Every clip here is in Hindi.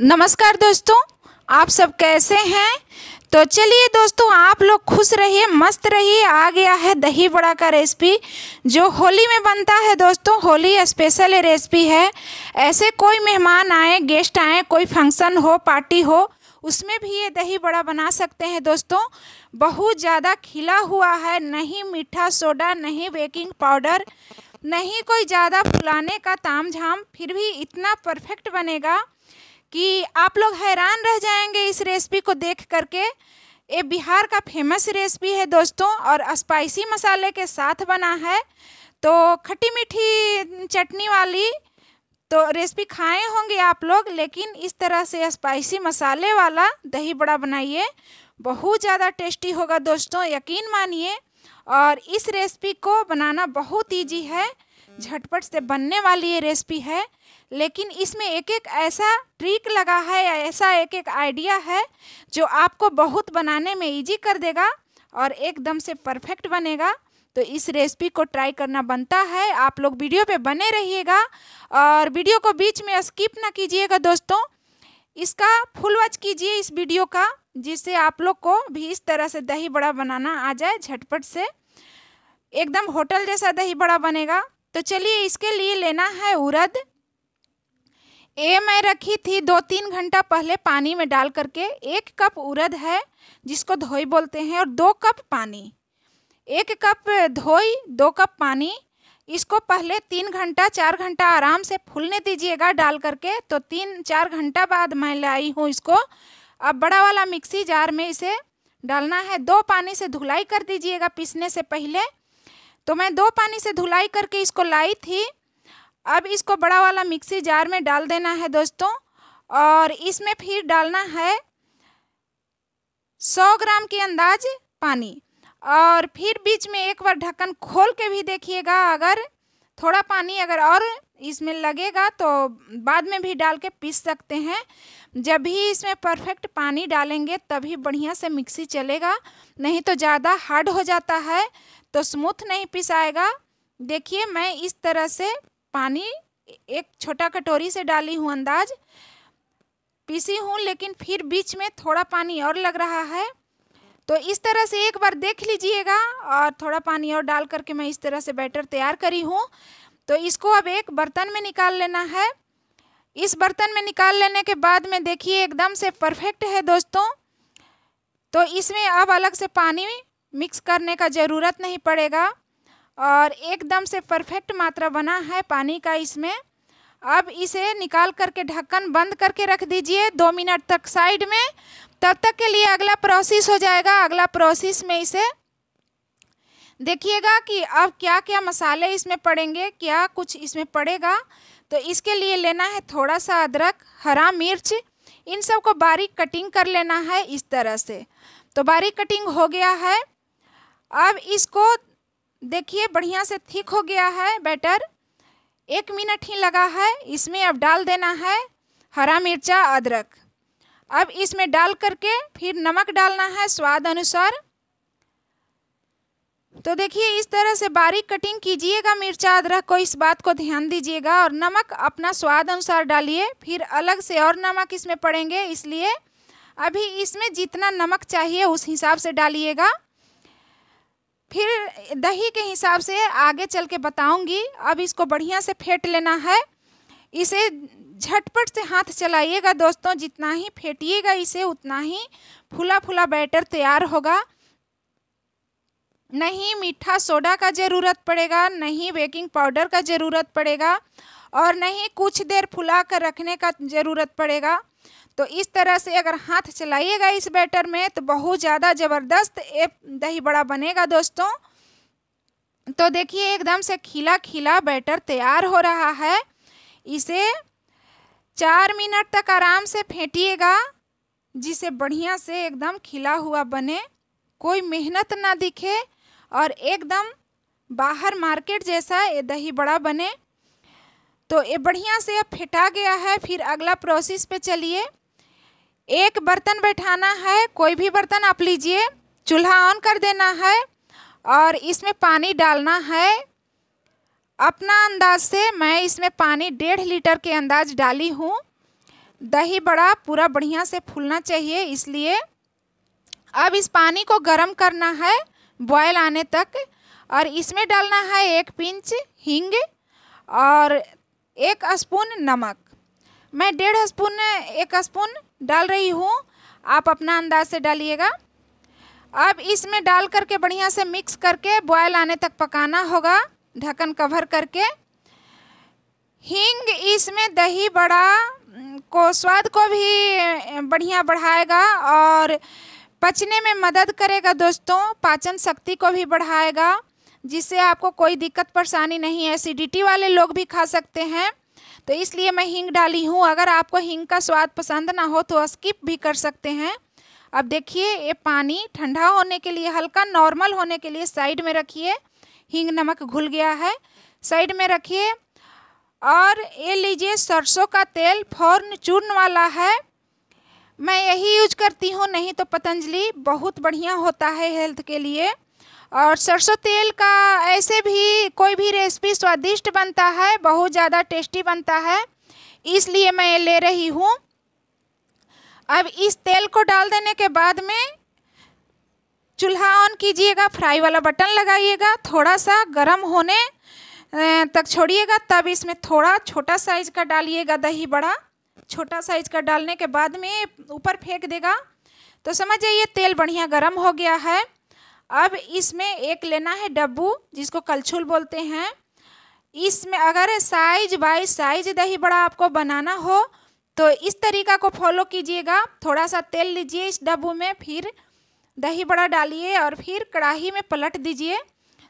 नमस्कार दोस्तों आप सब कैसे हैं तो चलिए दोस्तों आप लोग खुश रहिए मस्त रहिए आ गया है दही बड़ा का रेसिपी जो होली में बनता है दोस्तों होली स्पेशल रेसिपी है ऐसे कोई मेहमान आए गेस्ट आए कोई फंक्शन हो पार्टी हो उसमें भी ये दही बड़ा बना सकते हैं दोस्तों बहुत ज़्यादा खिला हुआ है नहीं मीठा सोडा नहीं बेकिंग पाउडर नहीं कोई ज़्यादा फुलाने का ताम झाम फिर भी इतना परफेक्ट बनेगा कि आप लोग हैरान रह जाएंगे इस रेसिपी को देख करके ये बिहार का फेमस रेसिपी है दोस्तों और स्पाइसी मसाले के साथ बना है तो खट्टी मीठी चटनी वाली तो रेसिपी खाए होंगे आप लोग लेकिन इस तरह से स्पाइसी मसाले वाला दही बड़ा बनाइए बहुत ज़्यादा टेस्टी होगा दोस्तों यकीन मानिए और इस रेसिपी को बनाना बहुत ईजी है झटपट से बनने वाली ये रेसिपी है लेकिन इसमें एक एक ऐसा ट्रिक लगा है या ऐसा एक एक आइडिया है जो आपको बहुत बनाने में इजी कर देगा और एकदम से परफेक्ट बनेगा तो इस रेसिपी को ट्राई करना बनता है आप लोग वीडियो पे बने रहिएगा और वीडियो को बीच में स्किप ना कीजिएगा दोस्तों इसका फुल वॉच कीजिए इस वीडियो का जिससे आप लोग को भी इस तरह से दही बड़ा बनाना आ जाए झटपट से एकदम होटल जैसा दही बड़ा बनेगा तो चलिए इसके लिए लेना है उड़द ये मैं रखी थी दो तीन घंटा पहले पानी में डाल करके एक कप उरद है जिसको धोई बोलते हैं और दो कप पानी एक कप धोई दो कप पानी इसको पहले तीन घंटा चार घंटा आराम से फूलने दीजिएगा डाल करके तो तीन चार घंटा बाद मैं लाई हूँ इसको अब बड़ा वाला मिक्सी जार में इसे डालना है दो पानी से धुलाई कर दीजिएगा पीसने से पहले तो मैं दो पानी से धुलाई करके इसको लाई थी अब इसको बड़ा वाला मिक्सी जार में डाल देना है दोस्तों और इसमें फिर डालना है सौ ग्राम के अंदाज पानी और फिर बीच में एक बार ढक्कन खोल के भी देखिएगा अगर थोड़ा पानी अगर और इसमें लगेगा तो बाद में भी डाल के पीस सकते हैं जब भी इसमें परफेक्ट पानी डालेंगे तभी बढ़िया से मिक्सी चलेगा नहीं तो ज़्यादा हार्ड हो जाता है तो स्मूथ नहीं पिसाएगा देखिए मैं इस तरह से पानी एक छोटा कटोरी से डाली हूँ अंदाज पीसी हूँ लेकिन फिर बीच में थोड़ा पानी और लग रहा है तो इस तरह से एक बार देख लीजिएगा और थोड़ा पानी और डाल करके मैं इस तरह से बैटर तैयार करी हूँ तो इसको अब एक बर्तन में निकाल लेना है इस बर्तन में निकाल लेने के बाद में देखिए एकदम से परफेक्ट है दोस्तों तो इसमें अब अलग से पानी मिक्स करने का ज़रूरत नहीं पड़ेगा और एकदम से परफेक्ट मात्रा बना है पानी का इसमें अब इसे निकाल करके ढक्कन बंद करके रख दीजिए दो मिनट तक साइड में तब तक के लिए अगला प्रोसेस हो जाएगा अगला प्रोसेस में इसे देखिएगा कि अब क्या क्या मसाले इसमें पड़ेंगे क्या कुछ इसमें पड़ेगा तो इसके लिए लेना है थोड़ा सा अदरक हरा मिर्च इन सब को बारीक कटिंग कर लेना है इस तरह से तो बारीक कटिंग हो गया है अब इसको देखिए बढ़िया से थिक हो गया है बैटर एक मिनट ही लगा है इसमें अब डाल देना है हरा मिर्चा अदरक अब इसमें डाल करके फिर नमक डालना है स्वाद अनुसार तो देखिए इस तरह से बारीक कटिंग कीजिएगा मिर्चा अदरक को इस बात को ध्यान दीजिएगा और नमक अपना स्वाद अनुसार डालिए फिर अलग से और नमक इसमें पड़ेंगे इसलिए अभी इसमें जितना नमक चाहिए उस हिसाब से डालिएगा फिर दही के हिसाब से आगे चल के बताऊंगी अब इसको बढ़िया से फेंट लेना है इसे झटपट से हाथ चलाइएगा दोस्तों जितना ही फेंटिएगा इसे उतना ही फुला फुला बैटर तैयार होगा नहीं मीठा सोडा का ज़रूरत पड़ेगा नहीं बेकिंग पाउडर का ज़रूरत पड़ेगा और नहीं कुछ देर फुला कर रखने का ज़रूरत पड़ेगा तो इस तरह से अगर हाथ चलाइएगा इस बैटर में तो बहुत ज़्यादा ज़बरदस्त ये दही बड़ा बनेगा दोस्तों तो देखिए एकदम से खिला खिला बैटर तैयार हो रहा है इसे चार मिनट तक आराम से फेंटिएगा जिसे बढ़िया से एकदम खिला हुआ बने कोई मेहनत ना दिखे और एकदम बाहर मार्केट जैसा ये दही बड़ा बने तो ये बढ़िया से फेंटा गया है फिर अगला प्रोसेस पे चलिए एक बर्तन बैठाना है कोई भी बर्तन आप लीजिए चूल्हा ऑन कर देना है और इसमें पानी डालना है अपना अंदाज से मैं इसमें पानी डेढ़ लीटर के अंदाज डाली हूँ दही बड़ा पूरा बढ़िया से फूलना चाहिए इसलिए अब इस पानी को गर्म करना है बॉयल आने तक और इसमें डालना है एक पिंच हींग और एक स्पून नमक मैं डेढ़ स्पून एक स्पून डाल रही हूँ आप अपना अंदाज से डालिएगा अब इसमें डाल करके बढ़िया से मिक्स करके बॉयल आने तक पकाना होगा ढक्कन कवर करके हींग इसमें दही बड़ा को स्वाद को भी बढ़िया बढ़ाएगा और पचने में मदद करेगा दोस्तों पाचन शक्ति को भी बढ़ाएगा जिससे आपको कोई दिक्कत परेशानी नहीं है एसिडिटी वाले लोग भी खा सकते हैं तो इसलिए मैं हींग डाली हूँ अगर आपको हींग का स्वाद पसंद ना हो तो स्किप भी कर सकते हैं अब देखिए ये पानी ठंडा होने के लिए हल्का नॉर्मल होने के लिए साइड में रखिए हींग नमक घुल गया है साइड में रखिए और ये लीजिए सरसों का तेल फौरन चूर्ण वाला है मैं यही यूज करती हूँ नहीं तो पतंजलि बहुत बढ़िया होता है हेल्थ के लिए और सरसों तेल का ऐसे भी कोई भी रेसिपी स्वादिष्ट बनता है बहुत ज़्यादा टेस्टी बनता है इसलिए मैं ले रही हूँ अब इस तेल को डाल देने के बाद में चूल्हा ऑन कीजिएगा फ्राई वाला बटन लगाइएगा थोड़ा सा गर्म होने तक छोड़िएगा तब इसमें थोड़ा छोटा साइज का डालिएगा दही बड़ा छोटा साइज का डालने के बाद में ऊपर फेंक देगा तो समझ जाइए तेल बढ़िया गर्म हो गया है अब इसमें एक लेना है डब्बू जिसको कलछुल बोलते हैं इसमें अगर साइज बाई साइज दही बड़ा आपको बनाना हो तो इस तरीका को फॉलो कीजिएगा थोड़ा सा तेल लीजिए इस डब्बू में फिर दही बड़ा डालिए और फिर कढ़ाई में पलट दीजिए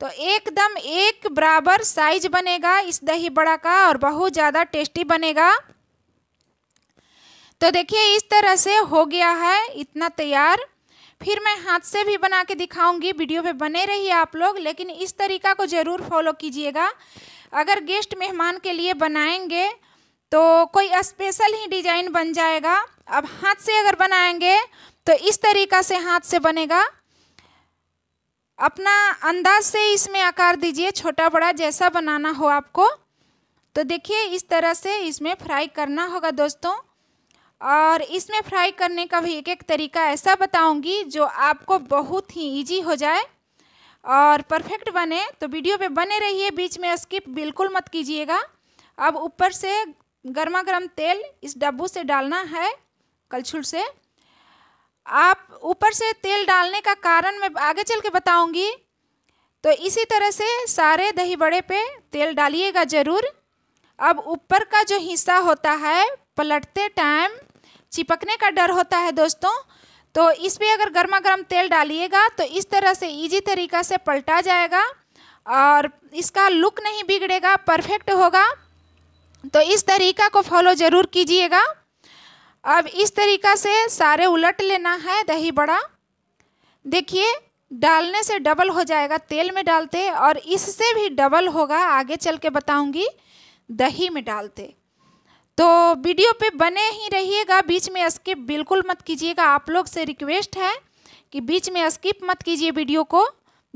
तो एकदम एक बराबर साइज बनेगा इस दही बड़ा का और बहुत ज़्यादा टेस्टी बनेगा तो देखिए इस तरह से हो गया है इतना तैयार फिर मैं हाथ से भी बना के दिखाऊंगी वीडियो पे बने रहिए आप लोग लेकिन इस तरीका को ज़रूर फॉलो कीजिएगा अगर गेस्ट मेहमान के लिए बनाएंगे तो कोई स्पेशल ही डिजाइन बन जाएगा अब हाथ से अगर बनाएंगे तो इस तरीका से हाथ से बनेगा अपना अंदाज से इसमें आकार दीजिए छोटा बड़ा जैसा बनाना हो आपको तो देखिए इस तरह से इसमें फ्राई करना होगा दोस्तों और इसमें फ्राई करने का भी एक एक तरीका ऐसा बताऊंगी जो आपको बहुत ही इजी हो जाए और परफेक्ट बने तो वीडियो पे बने रहिए बीच में स्किप बिल्कुल मत कीजिएगा अब ऊपर से गर्मा गर्म तेल इस डब्बू से डालना है कलछुल से आप ऊपर से तेल डालने का कारण मैं आगे चल के बताऊँगी तो इसी तरह से सारे दही बड़े पे तेल डालिएगा ज़रूर अब ऊपर का जो हिस्सा होता है पलटते टाइम चिपकने का डर होता है दोस्तों तो इस पर अगर गर्मा गर्म तेल डालिएगा तो इस तरह से इजी तरीका से पलटा जाएगा और इसका लुक नहीं बिगड़ेगा परफेक्ट होगा तो इस तरीका को फॉलो ज़रूर कीजिएगा अब इस तरीका से सारे उलट लेना है दही बड़ा देखिए डालने से डबल हो जाएगा तेल में डालते और इससे भी डबल होगा आगे चल के बताऊँगी दही में डालते तो वीडियो पे बने ही रहिएगा बीच में स्किप बिल्कुल मत कीजिएगा आप लोग से रिक्वेस्ट है कि बीच में स्किप मत कीजिए वीडियो को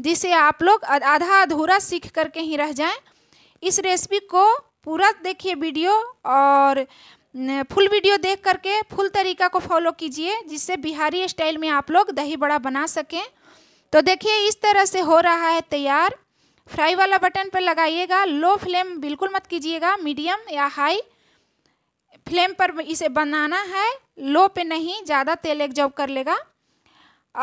जिसे आप लोग आधा अधूरा सीख करके ही रह जाएं इस रेसिपी को पूरा देखिए वीडियो और फुल वीडियो देख करके फुल तरीका को फॉलो कीजिए जिससे बिहारी स्टाइल में आप लोग दही बड़ा बना सकें तो देखिए इस तरह से हो रहा है तैयार फ्राई वाला बटन पर लगाइएगा लो फ्लेम बिल्कुल मत कीजिएगा मीडियम या हाई फ्लेम पर इसे बनाना है लो पे नहीं ज़्यादा तेल एग्जॉर्ब कर लेगा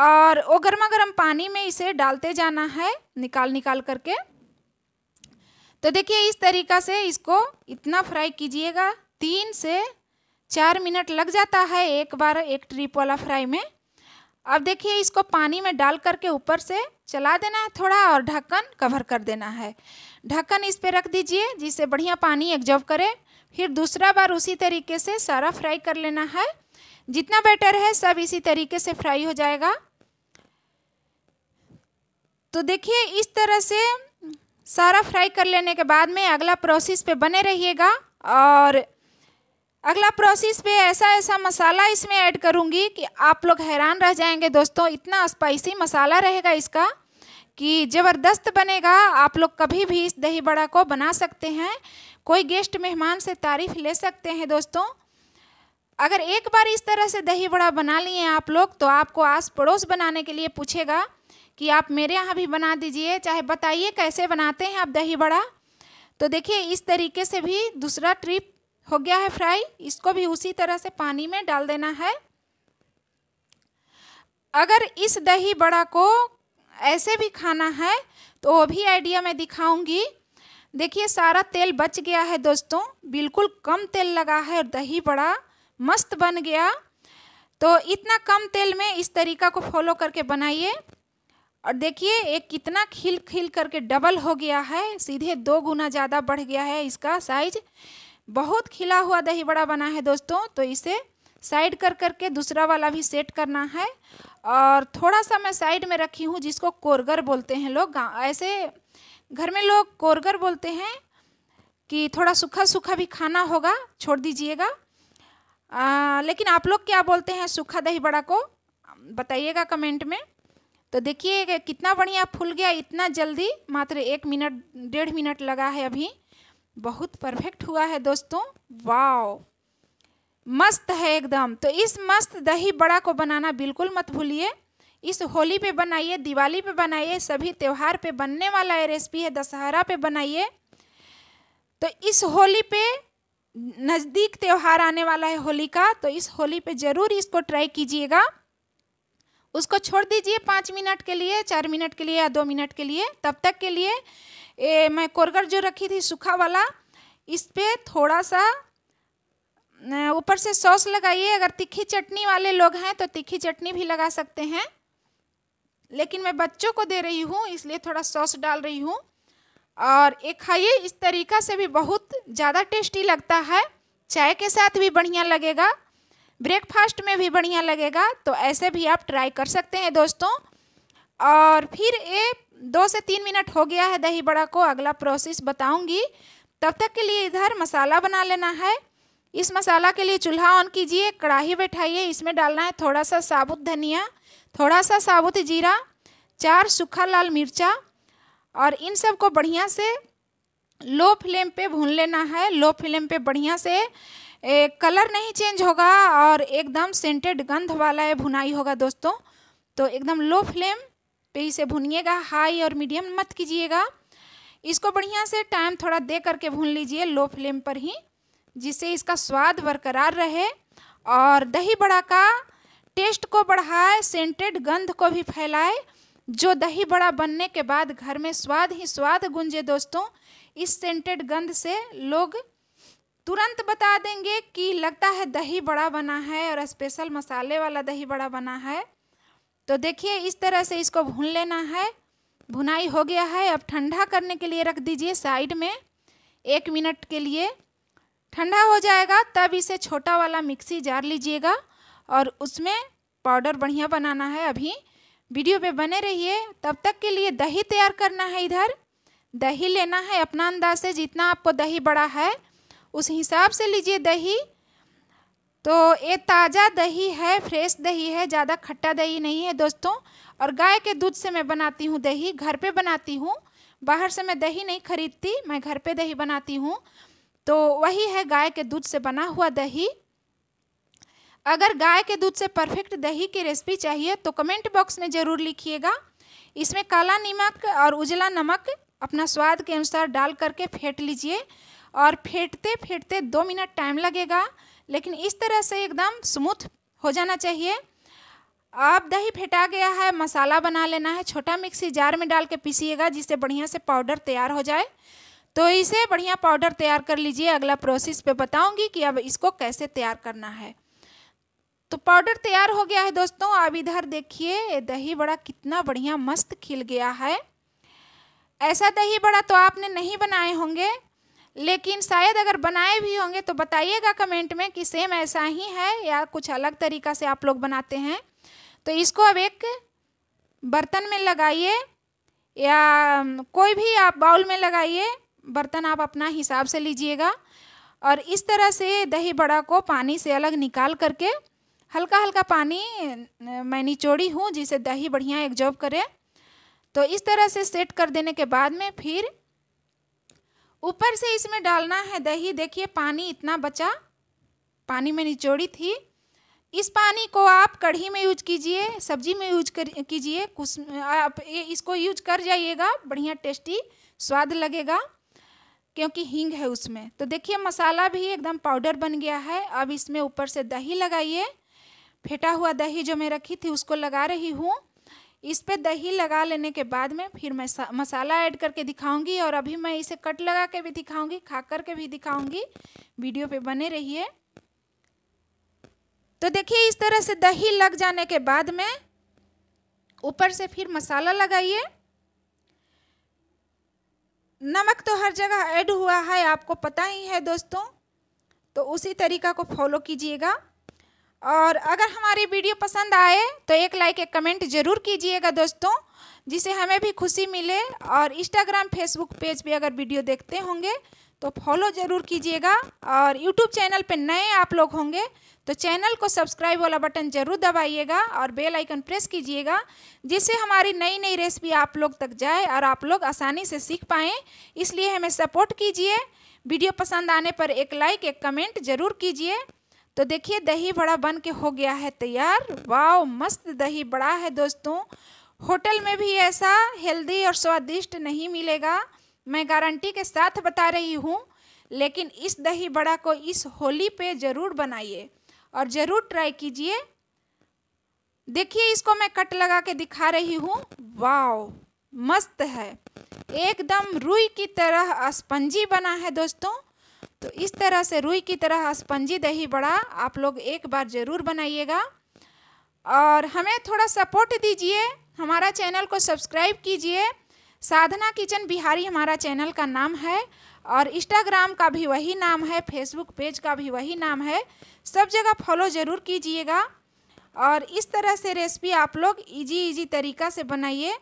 और वो गर्मा गर्म पानी में इसे डालते जाना है निकाल निकाल करके तो देखिए इस तरीका से इसको इतना फ्राई कीजिएगा तीन से चार मिनट लग जाता है एक बार एक ट्रिप वाला फ्राई में अब देखिए इसको पानी में डाल करके ऊपर से चला देना है थोड़ा और ढक्कन कवर कर देना है ढक्कन इस पर रख दीजिए जिससे बढ़िया पानी एग्जॉर्ब करे फिर दूसरा बार उसी तरीके से सारा फ्राई कर लेना है जितना बैटर है सब इसी तरीके से फ्राई हो जाएगा तो देखिए इस तरह से सारा फ्राई कर लेने के बाद में अगला प्रोसेस पे बने रहिएगा और अगला प्रोसेस पे ऐसा ऐसा मसाला इसमें ऐड करूँगी कि आप लोग हैरान रह जाएंगे दोस्तों इतना स्पाइसी मसाला रहेगा इसका कि ज़बरदस्त बनेगा आप लोग कभी भी इस दही बड़ा को बना सकते हैं कोई गेस्ट मेहमान से तारीफ़ ले सकते हैं दोस्तों अगर एक बार इस तरह से दही बड़ा बना लिए आप लोग तो आपको आस पड़ोस बनाने के लिए पूछेगा कि आप मेरे यहाँ भी बना दीजिए चाहे बताइए कैसे बनाते हैं आप दही बड़ा तो देखिए इस तरीके से भी दूसरा ट्रिप हो गया है फ्राई इसको भी उसी तरह से पानी में डाल देना है अगर इस दही बड़ा को ऐसे भी खाना है तो वो भी आइडिया मैं दिखाऊंगी देखिए सारा तेल बच गया है दोस्तों बिल्कुल कम तेल लगा है और दही बड़ा मस्त बन गया तो इतना कम तेल में इस तरीका को फॉलो करके बनाइए और देखिए एक कितना खिल खिल करके डबल हो गया है सीधे दो गुना ज़्यादा बढ़ गया है इसका साइज बहुत खिला हुआ दही बड़ा बना है दोस्तों तो इसे साइड कर करके दूसरा वाला भी सेट करना है और थोड़ा सा मैं साइड में रखी हूँ जिसको कोरगर बोलते हैं लोग ऐसे घर में लोग कोरगर बोलते हैं कि थोड़ा सूखा सूखा भी खाना होगा छोड़ दीजिएगा लेकिन आप लोग क्या बोलते हैं सूखा दही बड़ा को बताइएगा कमेंट में तो देखिए कितना बढ़िया फूल गया इतना जल्दी मात्र एक मिनट डेढ़ मिनट लगा है अभी बहुत परफेक्ट हुआ है दोस्तों वाओ मस्त है एकदम तो इस मस्त दही बड़ा को बनाना बिल्कुल मत भूलिए इस होली पे बनाइए दिवाली पे बनाइए सभी त्यौहार पे बनने वाला ये रेसिपी है दशहरा पे बनाइए तो इस होली पे नज़दीक त्यौहार आने वाला है होली का तो इस होली पे ज़रूर इसको ट्राई कीजिएगा उसको छोड़ दीजिए पाँच मिनट के लिए चार मिनट के लिए या दो मिनट के लिए तब तक के लिए ए, मैं कोरगर जो रखी थी सूखा वाला इस पर थोड़ा सा ऊपर से सॉस लगाइए अगर तीखी चटनी वाले लोग हैं तो तीखी चटनी भी लगा सकते हैं लेकिन मैं बच्चों को दे रही हूँ इसलिए थोड़ा सॉस डाल रही हूँ और ये खाइए इस तरीका से भी बहुत ज़्यादा टेस्टी लगता है चाय के साथ भी बढ़िया लगेगा ब्रेकफास्ट में भी बढ़िया लगेगा तो ऐसे भी आप ट्राई कर सकते हैं दोस्तों और फिर ये दो से तीन मिनट हो गया है दही बड़ा को अगला प्रोसेस बताऊंगी तब तक के लिए इधर मसाला बना लेना है इस मसाला के लिए चूल्हा ऑन कीजिए कढ़ाई बैठाइए इसमें डालना है थोड़ा सा साबुत धनिया थोड़ा सा साबुत जीरा चार सूखा लाल मिर्चा और इन सब को बढ़िया से लो फ्लेम पे भून लेना है लो फ्लेम पे बढ़िया से ए, कलर नहीं चेंज होगा और एकदम सेंटेड गंध वाला है भुनाई होगा दोस्तों तो एकदम लो फ्लेम पे इसे भुनिएगा हाई और मीडियम मत कीजिएगा इसको बढ़िया से टाइम थोड़ा दे करके भून लीजिए लो फ्लेम पर ही जिससे इसका स्वाद बरकरार रहे और दही बड़ा का टेस्ट को बढ़ाए सेंटेड गंध को भी फैलाए जो दही बड़ा बनने के बाद घर में स्वाद ही स्वाद गुंजे दोस्तों इस सेंटेड गंध से लोग तुरंत बता देंगे कि लगता है दही बड़ा बना है और स्पेशल मसाले वाला दही बड़ा बना है तो देखिए इस तरह से इसको भून लेना है भुनाई हो गया है अब ठंडा करने के लिए रख दीजिए साइड में एक मिनट के लिए ठंडा हो जाएगा तब इसे छोटा वाला मिक्सी जार लीजिएगा और उसमें पाउडर बढ़िया बनाना है अभी वीडियो पे बने रहिए तब तक के लिए दही तैयार करना है इधर दही लेना है अपना अंदाज से जितना आपको दही बड़ा है उस हिसाब से लीजिए दही तो ये ताज़ा दही है फ्रेश दही है ज़्यादा खट्टा दही नहीं है दोस्तों और गाय के दूध से मैं बनाती हूँ दही घर पे बनाती हूँ बाहर से मैं दही नहीं खरीदती मैं घर पे दही बनाती हूँ तो वही है गाय के दूध से बना हुआ दही अगर गाय के दूध से परफेक्ट दही की रेसिपी चाहिए तो कमेंट बॉक्स में ज़रूर लिखिएगा इसमें काला नमक और उजला नमक अपना स्वाद के अनुसार डाल करके फेंट लीजिए और फेंटते फेंटते दो मिनट टाइम लगेगा लेकिन इस तरह से एकदम स्मूथ हो जाना चाहिए अब दही फेंटा गया है मसाला बना लेना है छोटा मिक्सी जार में डाल के पीसीएगा जिससे बढ़िया से पाउडर तैयार हो जाए तो इसे बढ़िया पाउडर तैयार कर लीजिए अगला प्रोसेस पे बताऊंगी कि अब इसको कैसे तैयार करना है तो पाउडर तैयार हो गया है दोस्तों अब इधर देखिए दही बड़ा कितना बढ़िया मस्त खिल गया है ऐसा दही बड़ा तो आपने नहीं बनाए होंगे लेकिन शायद अगर बनाए भी होंगे तो बताइएगा कमेंट में कि सेम ऐसा ही है या कुछ अलग तरीका से आप लोग बनाते हैं तो इसको अब एक बर्तन में लगाइए या कोई भी आप बाउल में लगाइए बर्तन आप अपना हिसाब से लीजिएगा और इस तरह से दही बड़ा को पानी से अलग निकाल करके हल्का हल्का पानी मैं निचोड़ी हूँ जिसे दही बढ़िया एग्जॉर्व करे तो इस तरह से सेट कर देने के बाद में फिर ऊपर से इसमें डालना है दही देखिए पानी इतना बचा पानी में निचोड़ी थी इस पानी को आप कढ़ी में यूज कीजिए सब्जी में यूज कर कीजिए कुछ आप इसको यूज कर जाइएगा बढ़िया टेस्टी स्वाद लगेगा क्योंकि हींग है उसमें तो देखिए मसाला भी एकदम पाउडर बन गया है अब इसमें ऊपर से दही लगाइए फेटा हुआ दही जो मैं रखी थी उसको लगा रही हूँ इस पे दही लगा लेने के बाद में फिर मैं मसाला ऐड करके दिखाऊंगी और अभी मैं इसे कट लगा के भी दिखाऊंगी खा कर के भी दिखाऊंगी वीडियो पे बने रहिए तो देखिए इस तरह से दही लग जाने के बाद में ऊपर से फिर मसाला लगाइए नमक तो हर जगह ऐड हुआ है आपको पता ही है दोस्तों तो उसी तरीका को फॉलो कीजिएगा और अगर हमारी वीडियो पसंद आए तो एक लाइक एक कमेंट ज़रूर कीजिएगा दोस्तों जिसे हमें भी खुशी मिले और इंस्टाग्राम फेसबुक पेज पे अगर वीडियो देखते होंगे तो फॉलो ज़रूर कीजिएगा और यूट्यूब चैनल पे नए आप लोग होंगे तो चैनल को सब्सक्राइब वाला बटन ज़रूर दबाइएगा और बेल आइकन प्रेस कीजिएगा जिससे हमारी नई नई रेसिपी आप लोग तक जाए और आप लोग आसानी से सीख पाएँ इसलिए हमें सपोर्ट कीजिए वीडियो पसंद आने पर एक लाइक एक कमेंट ज़रूर कीजिए तो देखिए दही बड़ा बन के हो गया है तैयार वाव मस्त दही बड़ा है दोस्तों होटल में भी ऐसा हेल्दी और स्वादिष्ट नहीं मिलेगा मैं गारंटी के साथ बता रही हूँ लेकिन इस दही बड़ा को इस होली पे ज़रूर बनाइए और ज़रूर ट्राई कीजिए देखिए इसको मैं कट लगा के दिखा रही हूँ वाओ मस्त है एकदम रुई की तरह स्पंजी बना है दोस्तों तो इस तरह से रुई की तरह स्पंजी दही बड़ा आप लोग एक बार ज़रूर बनाइएगा और हमें थोड़ा सपोर्ट दीजिए हमारा चैनल को सब्सक्राइब कीजिए साधना किचन बिहारी हमारा चैनल का नाम है और इंस्टाग्राम का भी वही नाम है फेसबुक पेज का भी वही नाम है सब जगह फॉलो ज़रूर कीजिएगा और इस तरह से रेसिपी आप लोग इजी इजी तरीका से बनाइए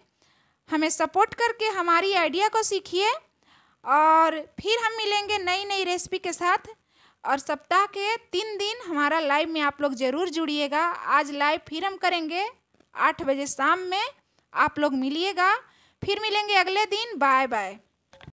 हमें सपोर्ट करके हमारी आइडिया को सीखिए और फिर हम मिलेंगे नई नई रेसिपी के साथ और सप्ताह के तीन दिन हमारा लाइव में आप लोग ज़रूर जुड़िएगा आज लाइव फिर हम करेंगे आठ बजे शाम में आप लोग मिलिएगा फिर मिलेंगे अगले दिन बाय बाय